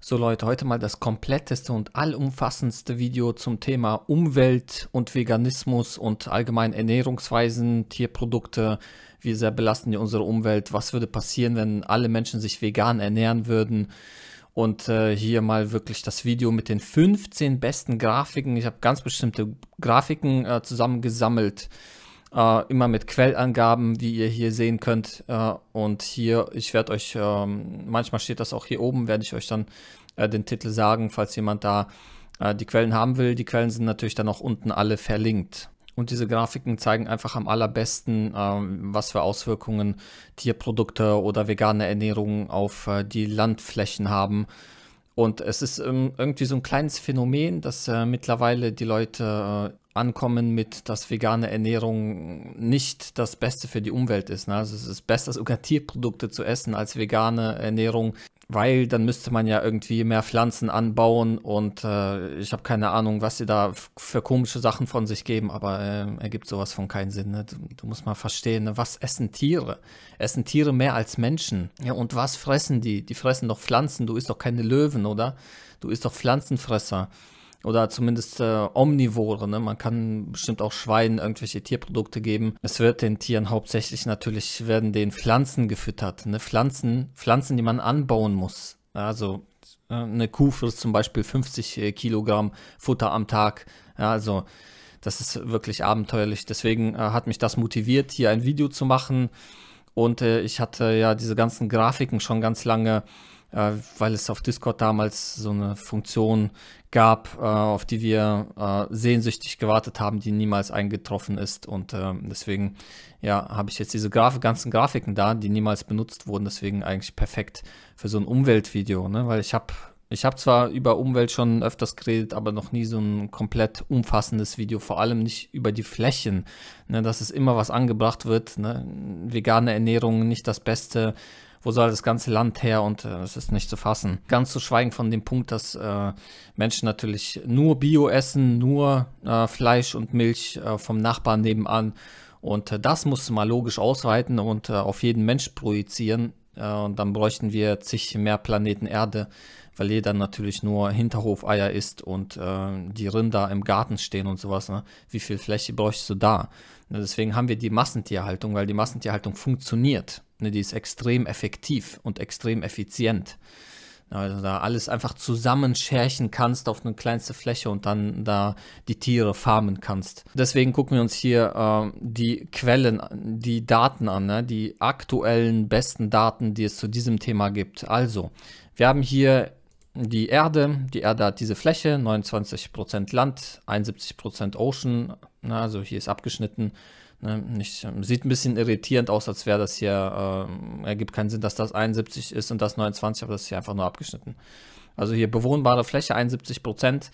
So Leute, heute mal das kompletteste und allumfassendste Video zum Thema Umwelt und Veganismus und allgemein Ernährungsweisen, Tierprodukte, wie sehr belasten die unsere Umwelt, was würde passieren, wenn alle Menschen sich vegan ernähren würden. Und äh, hier mal wirklich das Video mit den 15 besten Grafiken. Ich habe ganz bestimmte Grafiken äh, zusammengesammelt. Äh, immer mit Quellangaben, wie ihr hier sehen könnt. Äh, und hier, ich werde euch, ähm, manchmal steht das auch hier oben, werde ich euch dann äh, den Titel sagen, falls jemand da äh, die Quellen haben will. Die Quellen sind natürlich dann auch unten alle verlinkt. Und diese Grafiken zeigen einfach am allerbesten, ähm, was für Auswirkungen Tierprodukte oder vegane Ernährung auf äh, die Landflächen haben. Und es ist ähm, irgendwie so ein kleines Phänomen, dass äh, mittlerweile die Leute äh, ankommen mit, dass vegane Ernährung nicht das Beste für die Umwelt ist. Ne? Also es ist besser, sogar Tierprodukte zu essen, als vegane Ernährung weil dann müsste man ja irgendwie mehr Pflanzen anbauen und äh, ich habe keine Ahnung, was sie da für komische Sachen von sich geben, aber äh, ergibt sowas von keinen Sinn. Ne? Du, du, musst mal verstehen, ne? was essen Tiere? Essen Tiere mehr als Menschen? Ja, und was fressen die? Die fressen doch Pflanzen, du isst doch keine Löwen, oder? Du isst doch Pflanzenfresser oder zumindest äh, omnivore. Ne? Man kann bestimmt auch Schweinen irgendwelche Tierprodukte geben. Es wird den Tieren hauptsächlich natürlich, werden den Pflanzen gefüttert. Ne? Pflanzen, Pflanzen, die man anbauen muss. Also äh, eine Kuh frisst zum Beispiel 50 äh, Kilogramm Futter am Tag. Ja, also das ist wirklich abenteuerlich. Deswegen äh, hat mich das motiviert, hier ein Video zu machen. Und äh, ich hatte ja diese ganzen Grafiken schon ganz lange äh, weil es auf Discord damals so eine Funktion gab, äh, auf die wir äh, sehnsüchtig gewartet haben, die niemals eingetroffen ist. Und ähm, deswegen ja, habe ich jetzt diese Graf ganzen Grafiken da, die niemals benutzt wurden. Deswegen eigentlich perfekt für so ein Umweltvideo, ne? weil ich habe ich habe zwar über Umwelt schon öfters geredet, aber noch nie so ein komplett umfassendes Video, vor allem nicht über die Flächen, ne, dass es immer was angebracht wird. Ne? Vegane Ernährung nicht das Beste, wo soll das ganze Land her und äh, ist nicht zu fassen. Ganz zu schweigen von dem Punkt, dass äh, Menschen natürlich nur Bio essen, nur äh, Fleisch und Milch äh, vom Nachbarn nebenan. Und äh, das muss mal logisch ausweiten und äh, auf jeden Mensch projizieren. und dann bräuchten wir zig mehr Planeten Erde, weil jeder natürlich nur Hinterhofeier isst und äh, die Rinder im Garten stehen und sowas. Ne? Wie viel Fläche bräuchst du da? Ne, deswegen haben wir die Massentierhaltung, weil die Massentierhaltung funktioniert. Ne, die ist extrem effektiv und extrem effizient. Also da alles einfach zusammenschärchen kannst auf eine kleinste Fläche und dann da die Tiere farmen kannst. Deswegen gucken wir uns hier äh, die Quellen, die Daten an, ne? die aktuellen besten Daten, die es zu diesem Thema gibt. Also, wir haben hier die Erde. Die Erde hat diese Fläche, 29% Land, 71% Ocean, na, also hier ist abgeschnitten. Ne, nicht, sieht ein bisschen irritierend aus, als wäre das hier, äh, ergibt keinen Sinn, dass das 71 ist und das 29, aber das ist hier einfach nur abgeschnitten. Also hier bewohnbare Fläche 71 Prozent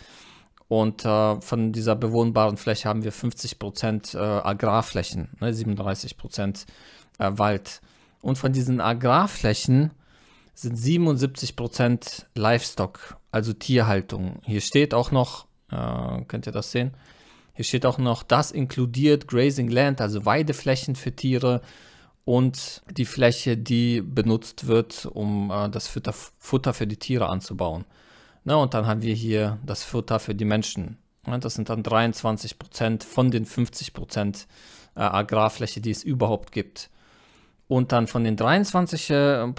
und äh, von dieser bewohnbaren Fläche haben wir 50 Prozent äh, Agrarflächen, ne, 37 Prozent äh, Wald. Und von diesen Agrarflächen sind 77 Prozent Livestock, also Tierhaltung. Hier steht auch noch, äh, könnt ihr das sehen, hier steht auch noch, das inkludiert Grazing Land, also Weideflächen für Tiere und die Fläche, die benutzt wird, um äh, das Futter, Futter, für die Tiere anzubauen. Na, ne, und dann haben wir hier das Futter für die Menschen. Ja, ne, das sind dann 23 von den 50 äh, Agrarfläche, die es überhaupt gibt. Und dann von den 23 äh, äh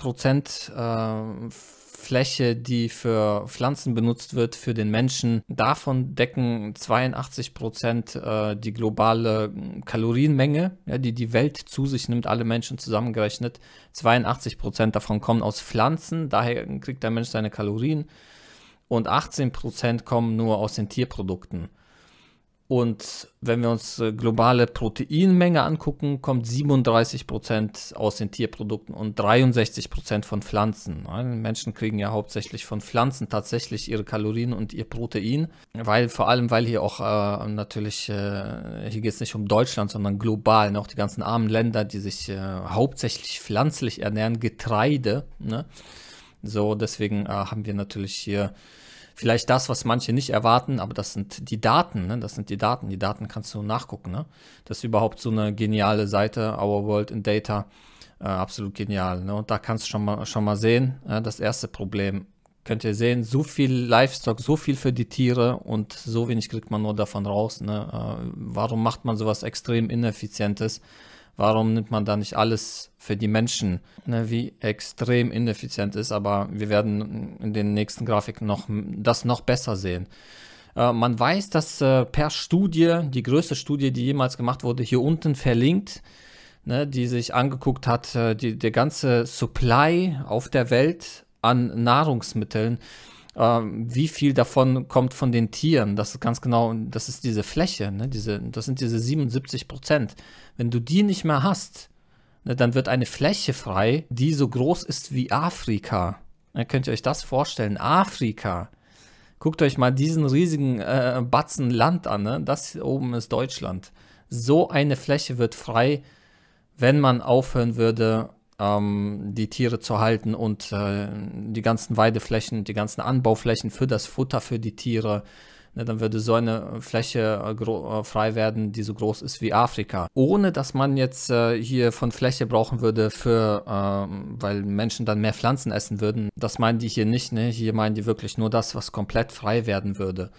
Fläche, die für Pflanzen benutzt wird, für den Menschen, davon decken 82 Prozent äh, die globale Kalorienmenge, die die Welt zu sich nimmt, alle Menschen zusammengerechnet. 82 Prozent davon kommen aus Pflanzen, daher kriegt der Mensch seine Kalorien. Und 18 Prozent kommen nur aus den Tierprodukten. Und wenn wir uns äh, globale Proteinmenge angucken, kommt 37% aus den Tierprodukten und 63% von Pflanzen. Menschen kriegen ja hauptsächlich von Pflanzen tatsächlich ihre Kalorien und ihr Protein, weil vor allem, weil hier auch äh, natürlich, äh, hier geht es nicht um Deutschland, sondern global, ne? auch die ganzen armen Länder, die sich äh, hauptsächlich pflanzlich ernähren, Getreide. Ne? So, deswegen äh, haben wir natürlich hier vielleicht das, was manche nicht erwarten, aber das sind die Daten, ne? das sind die Daten, die Daten kannst du nachgucken. Ne? Das ist überhaupt so eine geniale Seite, Our World in Data, äh, absolut genial. Ne? Und da kannst du schon mal, schon mal sehen, äh, das erste Problem, könnt ihr sehen, so viel Livestock, so viel für die Tiere und so wenig kriegt man nur davon raus. Ne? Äh, warum macht man sowas extrem Ineffizientes? Warum nimmt man da nicht alles für die Menschen? Ne, wie extrem ineffizient ist, aber wir werden in den nächsten Grafiken noch, das noch besser sehen. Äh, man weiß, dass äh, per Studie, die größte Studie, die jemals gemacht wurde, hier unten verlinkt, ne, die sich angeguckt hat, äh, die, der ganze Supply auf der Welt an Nahrungsmitteln, ähm, wie viel davon kommt von den Tieren. Das ist ganz genau, das ist diese Fläche, ne? diese, das sind diese 77 Prozent. Wenn du die nicht mehr hast, ne, dann wird eine Fläche frei, die so groß ist wie Afrika. Dann ne, könnt ihr euch das vorstellen. Afrika. Guckt euch mal diesen riesigen äh, Batzen Land an. Ne? Das hier oben ist Deutschland. So eine Fläche wird frei, wenn man aufhören würde, ähm, die Tiere zu halten und äh, die ganzen Weideflächen, die ganzen Anbauflächen für das Futter für die Tiere, ne, dann würde so eine Fläche äh, äh frei werden, die so groß ist wie Afrika. Ohne dass man jetzt äh, hier von Fläche brauchen würde für, ähm, weil Menschen dann mehr Pflanzen essen würden. Das meinen die hier nicht, ne? Hier meinen die wirklich nur das, was komplett frei werden würde.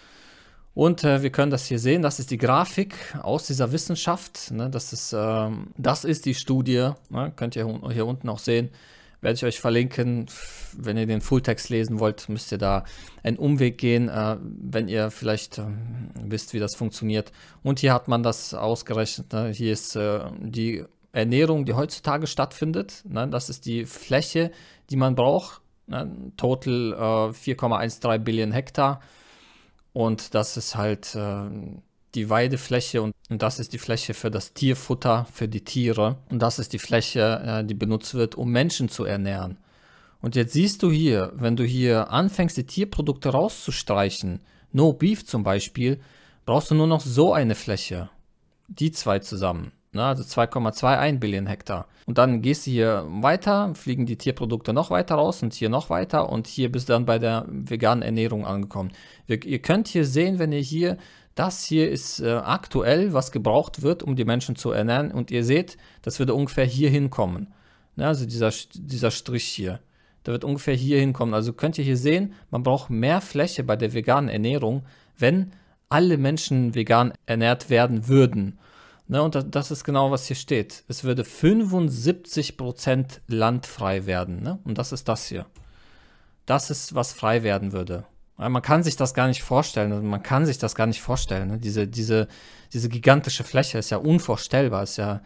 Und äh, wir können das hier sehen, das ist die Grafik aus dieser Wissenschaft. Ne? Das, ist, ähm, das ist die Studie, ne? könnt ihr hier unten auch sehen. Werde ich euch verlinken. Wenn ihr den Fulltext lesen wollt, müsst ihr da einen Umweg gehen, äh, wenn ihr vielleicht äh, wisst, wie das funktioniert. Und hier hat man das ausgerechnet. Ne? Hier ist äh, die Ernährung, die heutzutage stattfindet. Ne? Das ist die Fläche, die man braucht. Ne? Total 4,13 äh, Billionen Hektar. Und das ist halt äh, die Weidefläche und, und, das ist die Fläche für das Tierfutter, für die Tiere. Und das ist die Fläche, äh, die benutzt wird, um Menschen zu ernähren. Und jetzt siehst du hier, wenn du hier anfängst, die Tierprodukte rauszustreichen, No Beef zum Beispiel, brauchst du nur noch so eine Fläche. Die zwei zusammen ne? also 2,21 Billionen Hektar. Und dann gehst du hier weiter, fliegen die Tierprodukte noch weiter raus und hier noch weiter und hier bist du dann bei der veganen Ernährung angekommen. Wir, ihr könnt hier sehen, wenn ihr hier, das hier ist äh, aktuell, was gebraucht wird, um die Menschen zu ernähren und ihr seht, das würde ungefähr hier hinkommen. Ne? Also dieser, dieser Strich hier da wird ungefähr hier hinkommen. Also könnt ihr hier sehen, man braucht mehr Fläche bei der veganen Ernährung, wenn alle Menschen vegan ernährt werden würden. Ne, und das ist genau, was hier steht. Es würde 75% Land frei werden. Ne? Und das ist das hier. Das ist, was frei werden würde. Man kann sich das gar nicht vorstellen. Also man kann sich das gar nicht vorstellen. Ne? Diese, diese, diese gigantische Fläche ist ja unvorstellbar. Ist ja,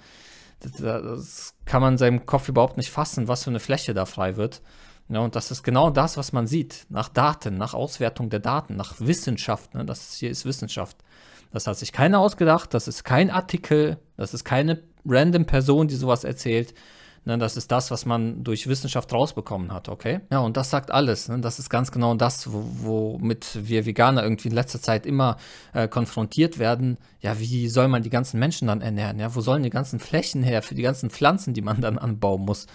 das kann man seinem Kopf überhaupt nicht fassen, was für eine Fläche da frei wird. Ja, ne, und das ist genau das, was man sieht. Nach Daten, nach Auswertung der Daten, nach Wissenschaft. Ne? Das hier ist Wissenschaft. Das hat sich keiner ausgedacht, das ist kein Artikel, das ist keine random Person, die sowas erzählt. Ne, das ist das, was man durch Wissenschaft rausbekommen hat, okay? Ja, und das sagt alles. Ne? Das ist ganz genau das, womit wir Veganer irgendwie in letzter Zeit immer äh, konfrontiert werden. Ja, wie soll man die ganzen Menschen dann ernähren? Ja, wo sollen die ganzen Flächen her für die ganzen Pflanzen, die man dann anbauen muss?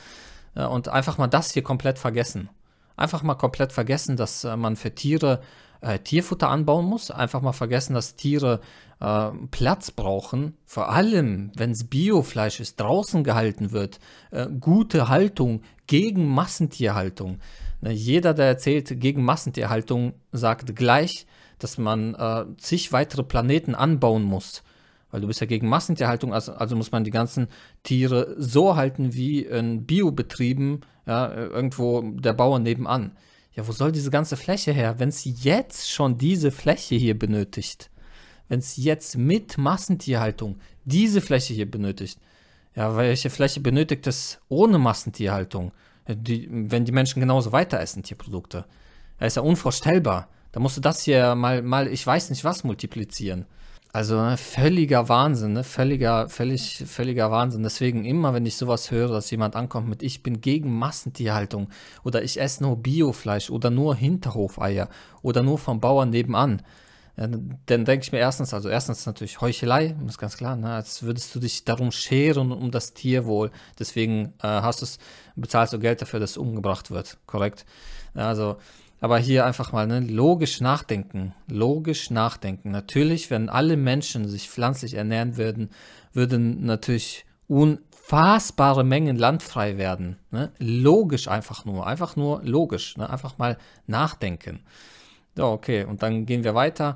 und einfach mal das hier komplett vergessen. Einfach mal komplett vergessen, dass äh, man für Tiere äh, Tierfutter anbauen muss. Einfach mal vergessen, dass Tiere äh, Platz brauchen. Vor allem, wenn es Biofleisch ist, draußen gehalten wird. Äh, gute Haltung gegen Massentierhaltung. Ne, jeder, der erzählt gegen Massentierhaltung, sagt gleich, dass man äh, zig weitere Planeten anbauen muss. Weil du bist ja gegen Massentierhaltung, also, also muss man die ganzen Tiere so halten wie in Biobetrieben, ja, irgendwo der Bauer nebenan ja, wo soll diese ganze Fläche her, wenn es jetzt schon diese Fläche hier benötigt? Wenn es jetzt mit Massentierhaltung diese Fläche hier benötigt? Ja, welche Fläche benötigt es ohne Massentierhaltung? Die, wenn die Menschen genauso weiter essen, Tierprodukte. Das ist ja unvorstellbar. Da musst du das hier mal, mal ich weiß nicht was multiplizieren. Also ne, völliger Wahnsinn, ne? völliger, völlig, völliger Wahnsinn. Deswegen immer, wenn ich sowas höre, dass jemand ankommt mit Ich bin gegen Massentierhaltung oder ich esse nur Biofleisch oder nur Hinterhofeier oder nur vom Bauern nebenan, äh, dann denke ich mir erstens, also erstens natürlich Heuchelei, ist ganz klar, ne? als würdest du dich darum scheren um das Tierwohl. Deswegen äh, hast du's, bezahlst du Geld dafür, dass es umgebracht wird, korrekt? Also aber hier einfach mal ne, logisch nachdenken. Logisch nachdenken. Natürlich, wenn alle Menschen sich pflanzlich ernähren würden, würden natürlich unfassbare Mengen landfrei werden. Ne? Logisch einfach nur. Einfach nur logisch. Ne? Einfach mal nachdenken. Ja, okay. Und dann gehen wir weiter.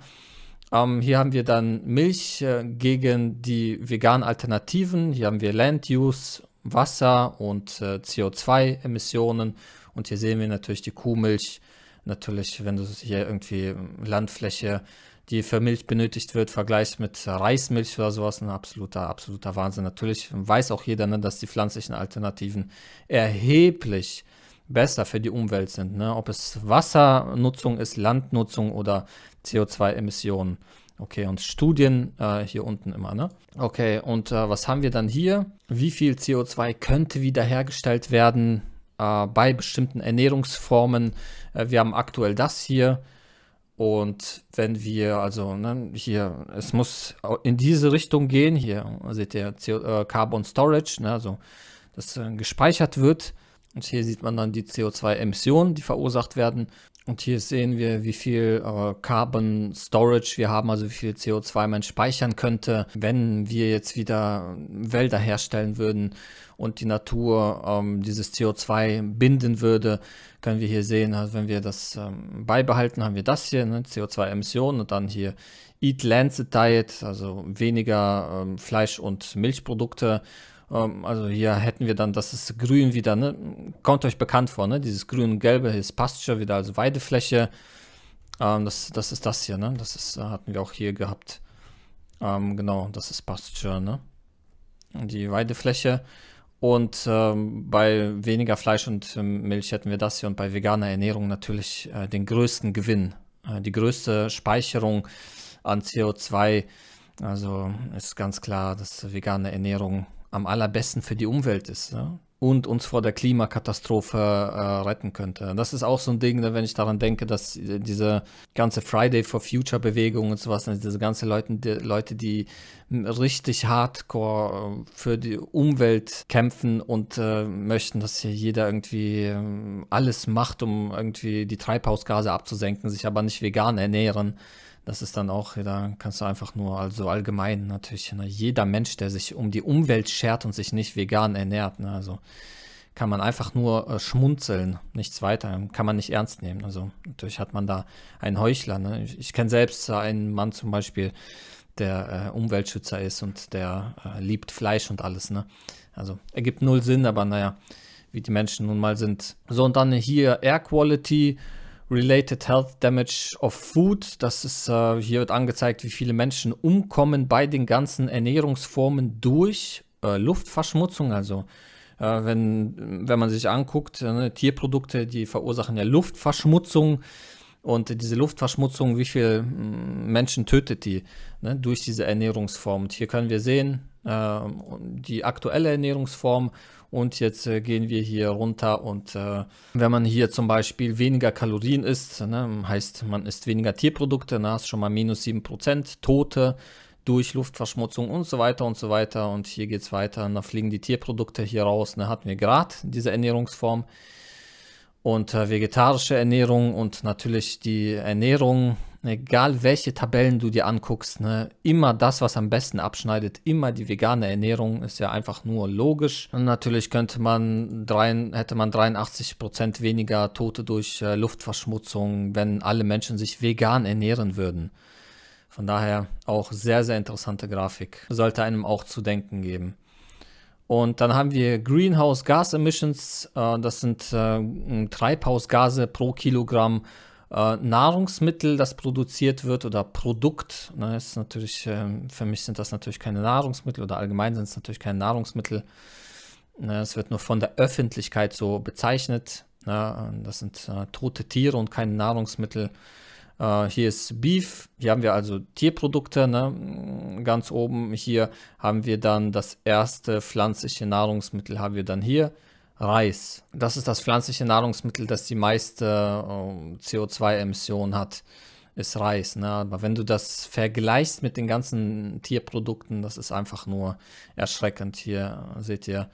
Ähm, hier haben wir dann Milch äh, gegen die veganen Alternativen. Hier haben wir Land Use, Wasser und äh, CO2-Emissionen. Und hier sehen wir natürlich die Kuhmilch natürlich, wenn du hier irgendwie ähm, Landfläche, die für Milch benötigt wird, vergleichst mit Reismilch oder sowas, ein absoluter, absoluter Wahnsinn. Natürlich weiß auch jeder, ne, dass die pflanzlichen Alternativen erheblich besser für die Umwelt sind. Ne? Ob es Wassernutzung ist, Landnutzung oder CO2-Emissionen. Okay, und Studien äh, hier unten immer, ne? Okay, und äh, was haben wir dann hier? Wie viel CO2 könnte wiederhergestellt werden? äh, bei bestimmten Ernährungsformen. Äh, wir haben aktuell das hier. Und wenn wir, also ne, hier, es muss in diese Richtung gehen, hier seht ihr CO äh, Carbon Storage, ne, also das äh, gespeichert wird. Und hier sieht man dann die CO2-Emissionen, die verursacht werden. Und hier sehen wir, wie viel äh, Carbon Storage wir haben, also wie viel CO2 man speichern könnte, wenn wir jetzt wieder äh, Wälder herstellen würden und die Natur ähm, dieses CO2 binden würde, können wir hier sehen, also wenn wir das ähm, beibehalten, haben wir das hier, ne, CO2-Emissionen und dann hier Eat Lancet Diet, also weniger ähm, Fleisch- und Milchprodukte. Ähm, also hier hätten wir dann, das ist grün wieder, ne? kommt euch bekannt vor, ne? dieses grün-gelbe ist Pasture wieder, also Weidefläche. Ähm, das, das ist das hier, ne? das ist, äh, hatten wir auch hier gehabt. Ähm, genau, das ist Pasture, ne? die Weidefläche. Und ähm, bei weniger Fleisch und ähm, Milch hätten wir das hier und bei veganer Ernährung natürlich äh, den größten Gewinn, äh, die größte Speicherung an CO2. Also ist ganz klar, dass vegane Ernährung am allerbesten für die Umwelt ist. Ne? und uns vor der Klimakatastrophe äh, retten könnte. Das ist auch so ein Ding, ne, wenn ich daran denke, dass äh, diese ganze Friday for Future Bewegung und sowas, ne, diese ganzen Leute, die, Leute, die richtig hardcore äh, für die Umwelt kämpfen und äh, möchten, dass hier jeder irgendwie äh, alles macht, um irgendwie die Treibhausgase abzusenken, sich aber nicht vegan ernähren das ist dann auch, da kannst du einfach nur, also allgemein natürlich, ne, jeder Mensch, der sich um die Umwelt schert und sich nicht vegan ernährt, ne, also kann man einfach nur äh, schmunzeln, nichts weiter, ähm, kann man nicht ernst nehmen. Also natürlich hat man da einen Heuchler. Ne? Ich, ich kenne selbst einen Mann zum Beispiel, der äh, Umweltschützer ist und der äh, liebt Fleisch und alles. Ne? Also ergibt null Sinn, aber naja, wie die Menschen nun mal sind. So und dann hier Air Quality Related Health Damage of Food. Das ist, äh, hier wird angezeigt, wie viele Menschen umkommen bei den ganzen Ernährungsformen durch äh, Luftverschmutzung. Also äh, wenn, wenn man sich anguckt, äh, ne, Tierprodukte, die verursachen ja Luftverschmutzung. Und diese Luftverschmutzung, wie viele mm, Menschen tötet die ne, durch diese Ernährungsform? Und hier können wir sehen, äh, die aktuelle Ernährungsform und jetzt äh, gehen wir hier runter und äh, wenn man hier zum Beispiel weniger Kalorien isst, ne, heißt man isst weniger Tierprodukte, ne, hast schon mal minus 7%, Tote durch Luftverschmutzung und so weiter und so weiter und hier geht es weiter, dann fliegen die Tierprodukte hier raus, ne, hatten wir gerade diese Ernährungsform und äh, vegetarische Ernährung und natürlich die Ernährung Ne, egal welche Tabellen du dir anguckst, ne, immer das, was am besten abschneidet, immer die vegane Ernährung ist ja einfach nur logisch. Und natürlich könnte man dreien, hätte man 83 weniger Tote durch äh, Luftverschmutzung, wenn alle Menschen sich vegan ernähren würden. Von daher auch sehr, sehr interessante Grafik. Sollte einem auch zu denken geben. Und dann haben wir Greenhouse Gas Emissions, äh, das sind äh, Treibhausgase pro Kilogramm äh, Nahrungsmittel, das produziert wird oder Produkt, ne, ist natürlich, äh, für mich sind das natürlich keine Nahrungsmittel oder allgemein sind es natürlich keine Nahrungsmittel. Ne, es wird nur von der Öffentlichkeit so bezeichnet. Ne, das sind äh, tote Tiere und keine Nahrungsmittel. Äh, hier ist Beef, hier haben wir also Tierprodukte, ne? Mm, ganz oben. Hier haben wir dann das erste pflanzliche Nahrungsmittel, haben wir dann hier. Reis. Das ist das pflanzliche Nahrungsmittel, das die meiste äh, CO2-Emission hat, ist Reis. Ne? Aber wenn du das vergleichst mit den ganzen Tierprodukten, das ist einfach nur erschreckend. Hier seht ihr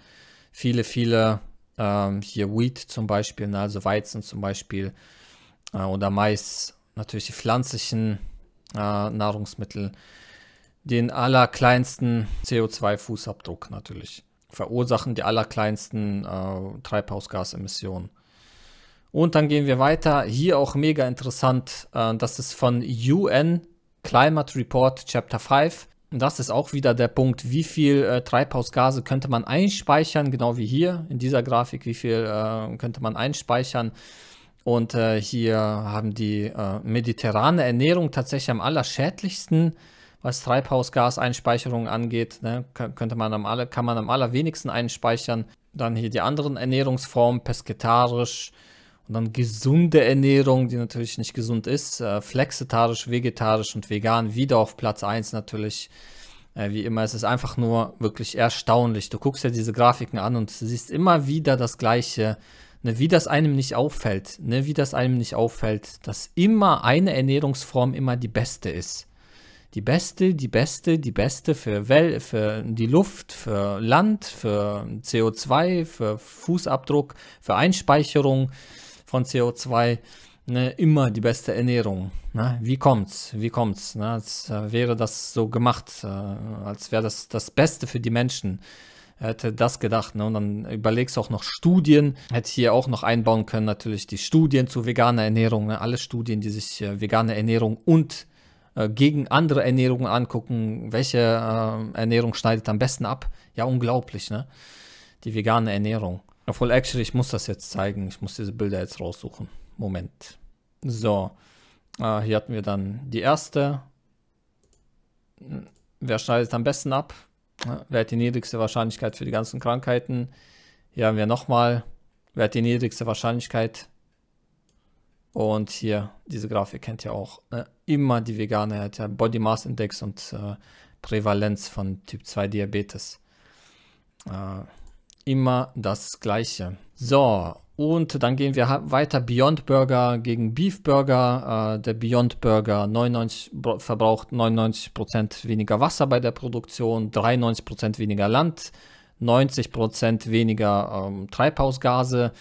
viele, viele, ähm, hier Wheat zum Beispiel, ne? also Weizen zum Beispiel äh, oder Mais, natürlich die pflanzlichen äh, Nahrungsmittel, den allerkleinsten CO2-Fußabdruck natürlich verursachen die allerkleinsten äh, Treibhausgasemissionen. Und dann gehen wir weiter. Hier auch mega interessant. Äh, das ist von UN Climate Report Chapter 5. das ist auch wieder der Punkt, wie viel äh, Treibhausgase könnte man einspeichern, genau wie hier in dieser Grafik, wie viel äh, könnte man einspeichern. Und äh, hier haben die äh, mediterrane Ernährung tatsächlich am allerschädlichsten äh, was Treibhausgaseinspeicherung angeht. Ne, könnte man am aller, kann man am allerwenigsten einspeichern. Dann hier die anderen Ernährungsformen, pesketarisch und dann gesunde Ernährung, die natürlich nicht gesund ist. Äh, flexitarisch, vegetarisch und vegan wieder auf Platz 1 natürlich. Äh, wie immer, es ist einfach nur wirklich erstaunlich. Du guckst ja diese Grafiken an und siehst immer wieder das Gleiche. Ne, wie das einem nicht auffällt, ne, wie das einem nicht auffällt, dass immer eine Ernährungsform immer die beste ist die beste, die beste, die beste für, Well, für die Luft, für Land, für CO2, für Fußabdruck, für Einspeicherung von CO2. Ne, immer die beste Ernährung. Ne? Wie kommt's? Wie kommt's? Ne? Als äh, wäre das so gemacht, äh, als wäre das das Beste für die Menschen hätte das gedacht. Ne? Und dann überlegst du auch noch Studien. Hätte hier auch noch einbauen können, natürlich die Studien zu veganer Ernährung. Ne? Alle Studien, die sich äh, vegane Ernährung und äh, gegen andere Ernährungen angucken, welche äh, Ernährung schneidet am besten ab. Ja, unglaublich, ne? Die vegane Ernährung. Obwohl, actually, ich muss das jetzt zeigen. Ich muss diese Bilder jetzt raussuchen. Moment. So. Äh, hier hatten wir dann die erste. Wer schneidet am besten ab? Wer hat die niedrigste Wahrscheinlichkeit für die ganzen Krankheiten? Hier haben wir nochmal. Wer hat die niedrigste Wahrscheinlichkeit und hier, diese Grafik kennt ihr auch ne? immer die vegane hat ja Body Mass Index und äh, Prävalenz von Typ 2 Diabetes. Äh, immer das Gleiche. So, und dann gehen wir weiter. Beyond Burger gegen Beef Burger. Äh, der Beyond Burger 99, verbraucht 99% weniger Wasser bei der Produktion, 93% weniger Land, 90% weniger ähm, Treibhausgase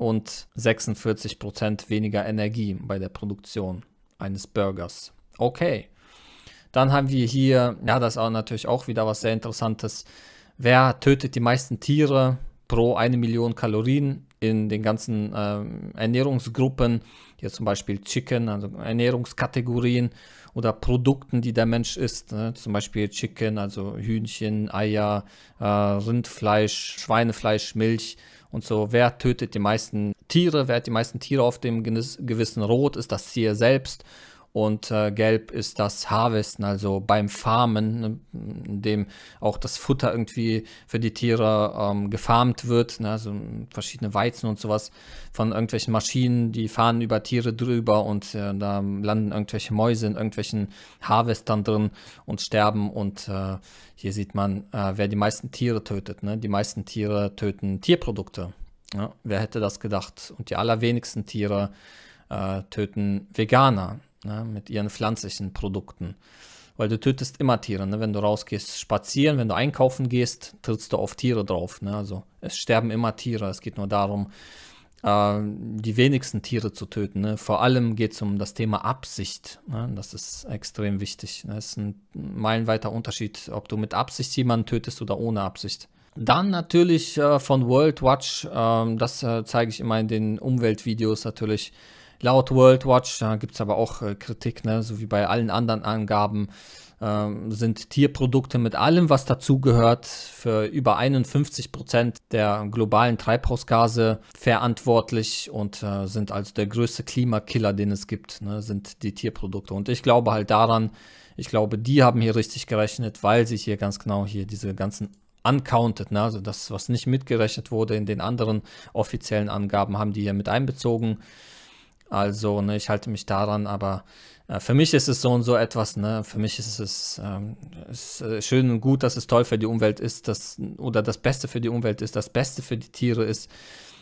und 46% weniger Energie bei der Produktion eines Burgers. Okay. Dann haben wir hier, ja, das ist natürlich auch wieder was sehr Interessantes. Wer tötet die meisten Tiere pro eine Million Kalorien in den ganzen ähm, Ernährungsgruppen? Hier zum Beispiel Chicken, also Ernährungskategorien oder Produkten, die der Mensch isst. Ne? Zum Beispiel Chicken, also Hühnchen, Eier, äh, Rindfleisch, Schweinefleisch, Milch und so, wer tötet die meisten Tiere, wer hat die meisten Tiere auf dem gewissen Rot, ist das Tier selbst und äh, gelb ist das Harvesten, also beim Farmen, ne, in dem auch das Futter irgendwie für die Tiere ähm, gefarmt wird, ne, also verschiedene Weizen und sowas von irgendwelchen Maschinen, die fahren über Tiere drüber und äh, da landen irgendwelche Mäuse in irgendwelchen Harvestern drin und sterben und äh, hier sieht man, äh, wer die meisten Tiere tötet. Ne? Die meisten Tiere töten Tierprodukte. Ja? Wer hätte das gedacht? Und die allerwenigsten Tiere äh, töten Veganer ne, mit ihren pflanzlichen Produkten. Weil du tötest immer Tiere, ne? wenn du rausgehst spazieren, wenn du einkaufen gehst, trittst du auf Tiere drauf. Ne? Also es sterben immer Tiere, es geht nur darum, äh, die wenigsten Tiere zu töten. Ne? Vor allem geht es um das Thema Absicht. Ne? Das ist extrem wichtig. Das ne? ist ein meilenweiter Unterschied, ob du mit Absicht jemanden tötest oder ohne Absicht. Dann natürlich äh, von World Watch, äh, das äh, zeige ich immer in den Umweltvideos natürlich, Laut World Watch, da gibt es aber auch äh, Kritik, ne? so wie bei allen anderen Angaben, ähm, sind Tierprodukte mit allem, was dazugehört, für über 51 Prozent der globalen Treibhausgase verantwortlich und äh, sind also der größte Klimakiller, den es gibt, ne? sind die Tierprodukte. Und ich glaube halt daran, ich glaube, die haben hier richtig gerechnet, weil sie hier ganz genau hier diese ganzen uncounted, ne? also das, was nicht mitgerechnet wurde in den anderen offiziellen Angaben, haben die hier mit einbezogen. Also, ne, ich halte mich daran, aber äh, für mich ist es so und so etwas, ne? Für mich ist es ähm, ist, äh, schön und gut, dass es toll für die Umwelt ist, dass, oder das Beste für die Umwelt ist, das Beste für die Tiere ist,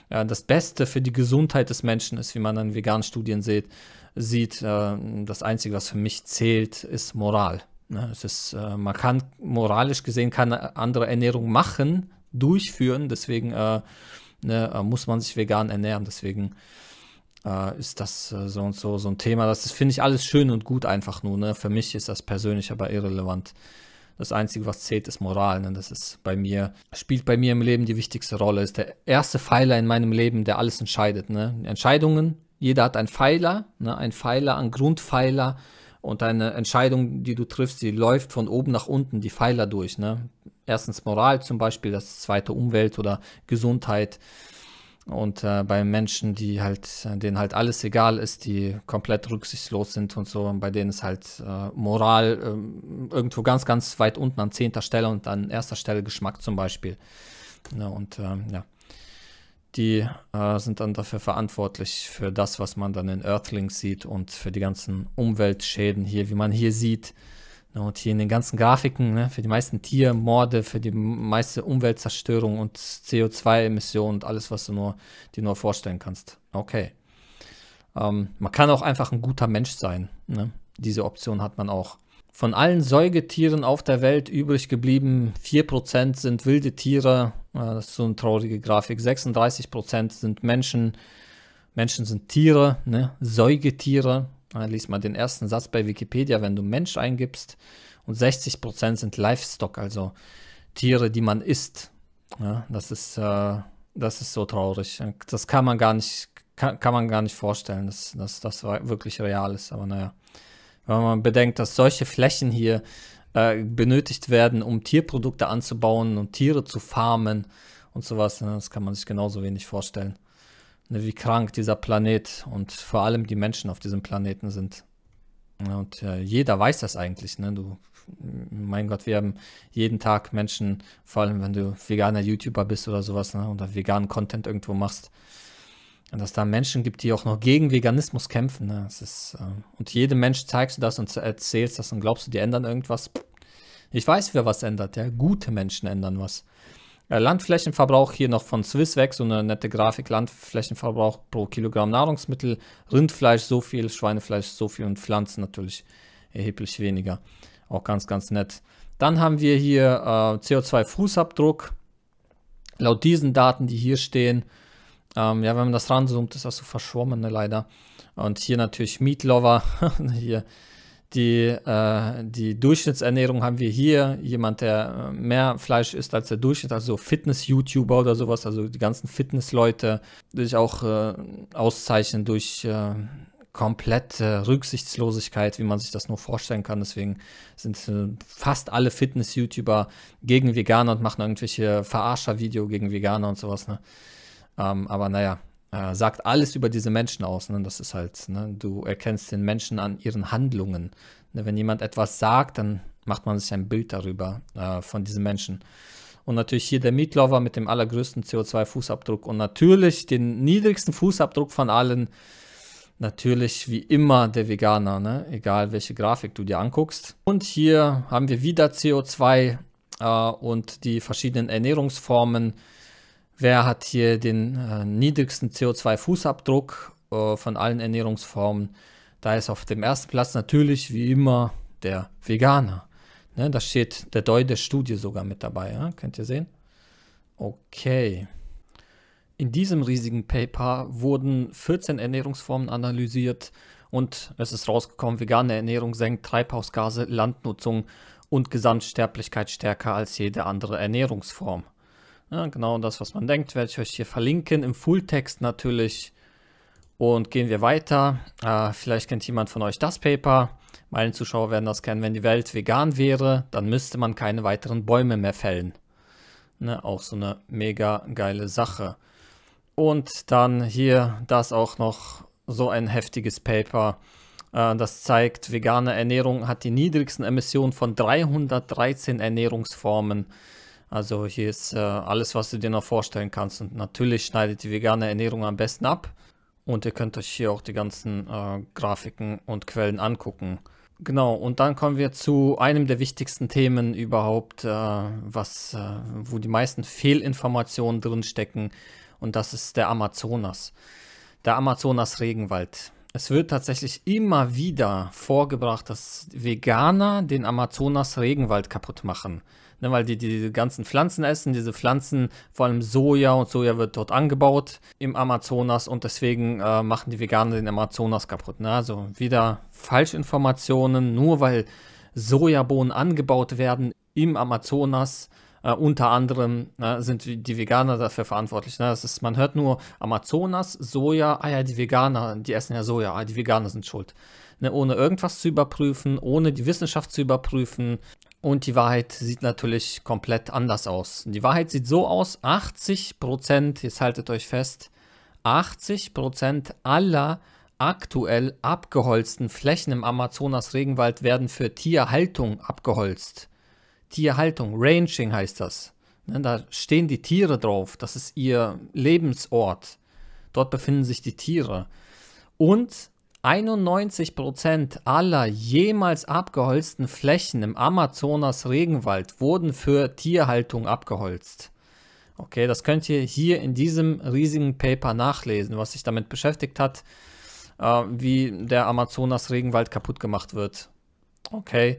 äh, das Beste für die Gesundheit des Menschen ist, wie man in veganen Studien sieht, sieht. Äh, das Einzige, was für mich zählt, ist Moral. Ne? Es ist, äh, man kann moralisch gesehen keine andere Ernährung machen, durchführen, deswegen äh, ne, muss man sich vegan ernähren. Deswegen äh, ist das äh, so und so so ein Thema. Das finde ich alles schön und gut einfach nur. Ne? Für mich ist das persönlich aber irrelevant. Das Einzige, was zählt, ist Moral. Ne? Das ist bei mir, spielt bei mir im Leben die wichtigste Rolle. Ist der erste Pfeiler in meinem Leben, der alles entscheidet. Ne? Entscheidungen, jeder hat einen Pfeiler, ne? ein Pfeiler, einen Grundpfeiler und eine Entscheidung, die du triffst, die läuft von oben nach unten, die Pfeiler durch. Ne? Erstens Moral zum Beispiel, das zweite Umwelt oder Gesundheit, und äh, bei Menschen, die halt, äh, denen halt alles egal ist, die komplett rücksichtslos sind und so, bei denen ist halt äh, Moral äh, irgendwo ganz, ganz weit unten an zehnter Stelle und an erster Stelle Geschmack zum Beispiel. Ja, ne, und ähm, ja, die äh, sind dann dafür verantwortlich für das, was man dann in Earthlings sieht und für die ganzen Umweltschäden hier, wie man hier sieht. Und hier in den ganzen Grafiken, ne, für die meisten Tiermorde, für die meiste Umweltzerstörung und CO2-Emissionen und alles, was du nur, dir nur vorstellen kannst. Okay. Ähm, man kann auch einfach ein guter Mensch sein. Ne? Diese Option hat man auch. Von allen Säugetieren auf der Welt übrig geblieben, 4% sind wilde Tiere, äh, das ist so eine traurige Grafik, 36% sind Menschen, Menschen sind Tiere, ne? Säugetiere, Ah, lies mal den ersten Satz bei Wikipedia, wenn du Mensch eingibst. Und 60% sind Livestock, also Tiere, die man isst. Ja, das, ist, äh, das ist so traurig. Das kann man gar nicht, kann, kann man gar nicht vorstellen, dass, dass das wirklich real ist. Aber naja, wenn man bedenkt, dass solche Flächen hier äh, benötigt werden, um Tierprodukte anzubauen und Tiere zu farmen und sowas, ne, das kann man sich genauso wenig vorstellen. Ne, wie krank dieser Planet und vor allem die Menschen auf diesem Planeten sind. Und äh, jeder weiß das eigentlich, ne? Du, mein Gott, wir haben jeden Tag Menschen, vor allem wenn du veganer YouTuber bist oder sowas, ne? Oder veganen Content irgendwo machst. Und dass da Menschen gibt, die auch noch gegen Veganismus kämpfen. Ne? Das ist, äh, und jedem Mensch zeigst du das und erzählst das und glaubst du, die ändern irgendwas. Ich weiß, wer was ändert, ja. Gute Menschen ändern was. Äh, Landflächenverbrauch hier noch von Swissweg, so eine nette Grafik, Landflächenverbrauch pro Kilogramm Nahrungsmittel, Rindfleisch so viel, Schweinefleisch so viel und Pflanzen natürlich erheblich weniger. Auch ganz, ganz nett. Dann haben wir hier äh, CO2-Fußabdruck. Laut diesen Daten, die hier stehen, ähm, ja, wenn man das ranzoomt, ist das so verschwommen, ne, leider. Und hier natürlich Meatlover, hier die, äh, die Durchschnittsernährung haben wir hier. Jemand, der äh, mehr Fleisch isst als der Durchschnitt, also Fitness-YouTuber oder sowas, also die ganzen Fitness-Leute, die sich auch äh, auszeichnen durch äh, komplette Rücksichtslosigkeit, wie man sich das nur vorstellen kann. Deswegen sind äh, fast alle Fitness-YouTuber gegen Veganer und machen irgendwelche Verarscher-Video gegen Veganer und sowas. Ne? Ähm, aber naja, äh, sagt alles über diese Menschen aus. Ne? Das ist halt, ne? du erkennst den Menschen an ihren Handlungen. Ne? Wenn jemand etwas sagt, dann macht man sich ein Bild darüber äh, von diesen Menschen. Und natürlich hier der Meatlover mit dem allergrößten CO2-Fußabdruck und natürlich den niedrigsten Fußabdruck von allen. Natürlich wie immer der Veganer, ne? egal welche Grafik du dir anguckst. Und hier haben wir wieder CO2 äh, und die verschiedenen Ernährungsformen Wer hat hier den äh, niedrigsten CO2-Fußabdruck äh, von allen Ernährungsformen? Da ist auf dem ersten Platz natürlich wie immer der Veganer. Ne, da steht der Deu der Studie sogar mit dabei. Ja? Könnt ihr sehen? Okay. In diesem riesigen Paper wurden 14 Ernährungsformen analysiert und es ist rausgekommen, vegane Ernährung senkt Treibhausgase, Landnutzung und Gesamtsterblichkeit stärker als jede andere Ernährungsform. Ja, genau das, was man denkt, werde ich euch hier verlinken. Im Fulltext natürlich. Und gehen wir weiter. Äh, vielleicht kennt jemand von euch das Paper. Meine Zuschauer werden das kennen. Wenn die Welt vegan wäre, dann müsste man keine weiteren Bäume mehr fällen. Ne, auch so eine mega geile Sache. Und dann hier das auch noch so ein heftiges Paper. Äh, das zeigt, vegane Ernährung hat die niedrigsten Emissionen von 313 Ernährungsformen. Also hier ist äh, alles, was du dir noch vorstellen kannst. Und natürlich schneidet die vegane Ernährung am besten ab. Und ihr könnt euch hier auch die ganzen äh, Grafiken und Quellen angucken. Genau, und dann kommen wir zu einem der wichtigsten Themen überhaupt, äh, was, äh, wo die meisten Fehlinformationen drinstecken. Und das ist der Amazonas. Der Amazonas-Regenwald. Es wird tatsächlich immer wieder vorgebracht, dass Veganer den Amazonas-Regenwald kaputt machen ne, weil die, die ganzen Pflanzen essen, diese Pflanzen, vor allem Soja und Soja wird dort angebaut im Amazonas und deswegen äh, machen die Veganer den Amazonas kaputt. Ne? Also wieder Falschinformationen, nur weil Sojabohnen angebaut werden im Amazonas, Uh, unter anderem ne, sind die Veganer dafür verantwortlich. Ne? Das ist, man hört nur Amazonas, Soja, ah ja, die Veganer, die essen ja Soja, ah, die Veganer sind schuld. Ne, ohne irgendwas zu überprüfen, ohne die Wissenschaft zu überprüfen. Und die Wahrheit sieht natürlich komplett anders aus. Die Wahrheit sieht so aus, 80%, jetzt haltet euch fest, 80% aller aktuell abgeholzten Flächen im Amazonas-Regenwald werden für Tierhaltung abgeholzt. Tierhaltung, Ranching heißt das. Ne, da stehen die Tiere drauf, das ist ihr Lebensort. Dort befinden sich die Tiere. Und 91% aller jemals abgeholzten Flächen im Amazonas Regenwald wurden für Tierhaltung abgeholzt. Okay, das könnt ihr hier in diesem riesigen Paper nachlesen, was sich damit beschäftigt hat, äh, wie der Amazonas Regenwald kaputt gemacht wird. Okay.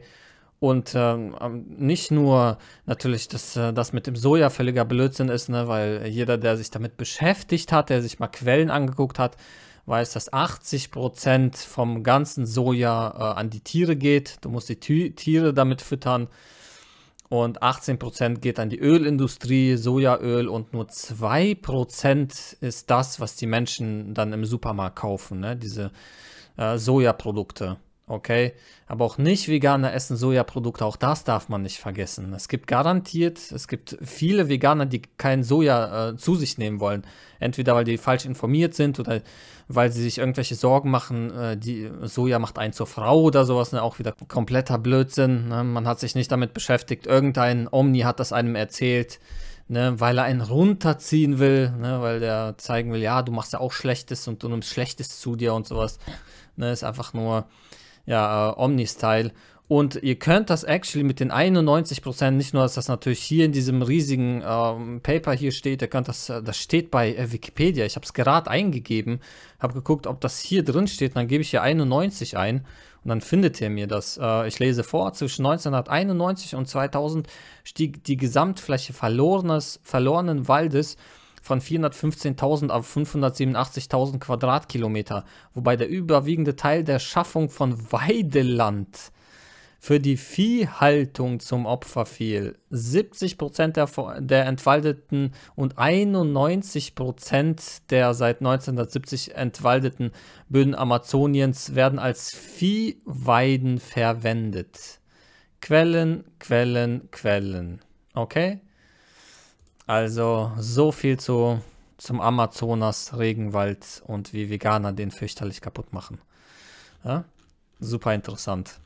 Und ähm, ähm nicht nur natürlich, dass äh, das mit dem Soja völliger Blödsinn ist, ne, weil jeder, der sich damit beschäftigt hat, der sich mal Quellen angeguckt hat, weiß, dass 80% vom ganzen Soja äh, an die Tiere geht. Du musst die Tü Tiere damit füttern. Und 18% geht an die Ölindustrie, Sojaöl und nur 2% ist das, was die Menschen dann im Supermarkt kaufen, ne? diese äh, Sojaprodukte okay? Aber auch nicht Veganer essen Sojaprodukte, auch das darf man nicht vergessen. Es gibt garantiert, es gibt viele Veganer, die kein Soja äh, zu sich nehmen wollen. Entweder weil die falsch informiert sind oder weil sie sich irgendwelche Sorgen machen, äh, die Soja macht einen zur Frau oder sowas, ne? auch wieder kompletter Blödsinn. Ne? Man hat sich nicht damit beschäftigt. Irgendein Omni hat das einem erzählt. Ne, weil er einen runterziehen will, ne, weil der zeigen will, ja, du machst ja auch Schlechtes und du nimmst Schlechtes zu dir und sowas. Ne, ist einfach nur, ja, äh, Omni-Style. Und ihr könnt das actually mit den 91%, nicht nur, dass das natürlich hier in diesem riesigen ähm, Paper hier steht, ihr könnt das, äh, das steht bei äh, Wikipedia, ich habe es gerade eingegeben, habe geguckt, ob das hier drin steht, dann gebe ich hier 91 ein und dann findet ihr mir das. Äh, ich lese vor, zwischen 1991 und 2000 stieg die Gesamtfläche verlorenes, verlorenen Waldes von 415.000 auf 587.000 Quadratkilometer, wobei der überwiegende Teil der Schaffung von Weideland für die Viehhaltung zum Opfer fiel. 70 der, der entwaldeten und 91 der seit 1970 entwaldeten Böden Amazoniens werden als Viehweiden verwendet. Quellen, Quellen, Quellen. Okay? Also so viel zu, zum Amazonas, Regenwald und wie Veganer den fürchterlich kaputt machen. Ja? Super interessant.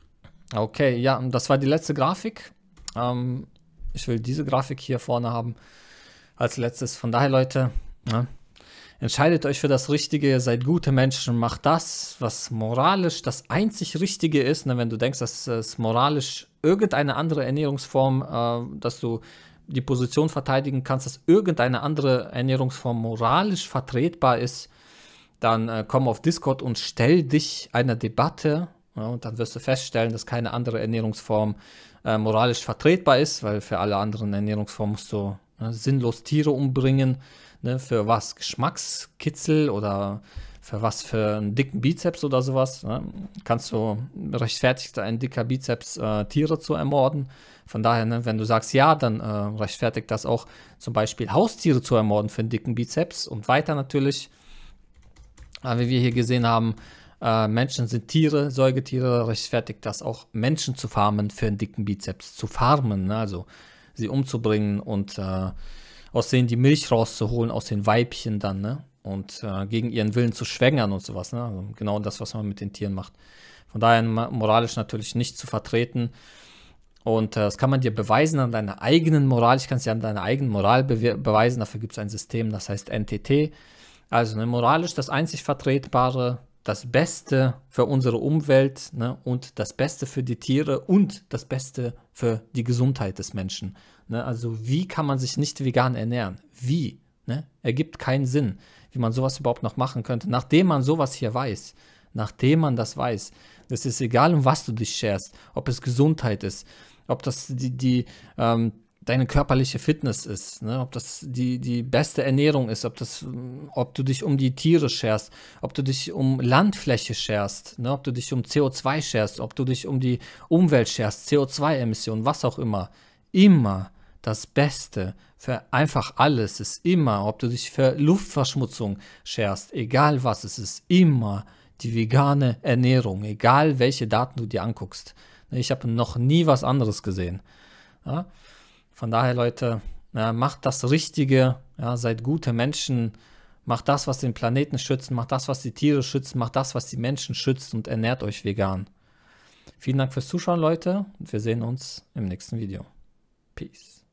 Okay, ja, das war die letzte Grafik. Ähm, ich will diese Grafik hier vorne haben als letztes. Von daher, Leute, ja, entscheidet euch für das Richtige, seid gute Menschen, macht das, was moralisch das einzig Richtige ist. Ne? Wenn du denkst, dass es moralisch irgendeine andere Ernährungsform, äh, dass du die Position verteidigen kannst, dass irgendeine andere Ernährungsform moralisch vertretbar ist, dann äh, komm auf Discord und stell dich einer Debatte. Ja, und dann wirst du feststellen, dass keine andere Ernährungsform äh, moralisch vertretbar ist, weil für alle anderen Ernährungsformen musst du ne, sinnlos Tiere umbringen. Ne, für was? Geschmackskitzel oder für was für einen dicken Bizeps oder sowas, ne? kannst du rechtfertigt ein dicker Bizeps äh, Tiere zu ermorden. Von daher, ne, wenn du sagst ja, dann äh, rechtfertigt das auch zum Beispiel Haustiere zu ermorden für einen dicken Bizeps und weiter natürlich, äh, wie wir hier gesehen haben, äh, Menschen sind Tiere, Säugetiere, rechtfertigt das auch Menschen zu farmen für einen dicken Bizeps zu farmen, ne? also sie umzubringen und äh, aus denen die Milch rauszuholen, aus den Weibchen dann, ne? und äh, gegen ihren Willen zu schwängern und sowas. Ne? Also genau das, was man mit den Tieren macht. Von daher moralisch natürlich nicht zu vertreten. Und äh, das kann man dir beweisen an deiner eigenen Moral. Ich kann es dir an deiner eigenen Moral be beweisen. Dafür gibt es ein System, das heißt NTT. Also ne, moralisch das einzig Vertretbare, das Beste für unsere Umwelt ne, und das Beste für die Tiere und das Beste für die Gesundheit des Menschen. Ne? Also wie kann man sich nicht vegan ernähren? Wie? Ne? Ergibt keinen Sinn, wie man sowas überhaupt noch machen könnte, nachdem man sowas hier weiß. Nachdem man das weiß. Es ist egal, um was du dich scherst, ob es Gesundheit ist, ob das die, die ähm, deine körperliche Fitness ist, ne? ob das die, die beste Ernährung ist, ob, das, ob du dich um die Tiere scherst, ob du dich um Landfläche scherst, ne? ob du dich um CO2 scherst, ob du dich um die Umwelt scherst, CO2-Emissionen, was auch immer. Immer das Beste für einfach alles ist immer, ob du dich für Luftverschmutzung scherst, egal was, es ist immer die vegane Ernährung, egal welche Daten du dir anguckst. Ne, ich habe noch nie was anderes gesehen. Ja? Von daher, Leute, ja, macht das Richtige, ja, seid gute Menschen, macht das, was den Planeten schützt, macht das, was die Tiere schützt, macht das, was die Menschen schützt und ernährt euch vegan. Vielen Dank fürs Zuschauen, Leute, und wir sehen uns im nächsten Video. Peace.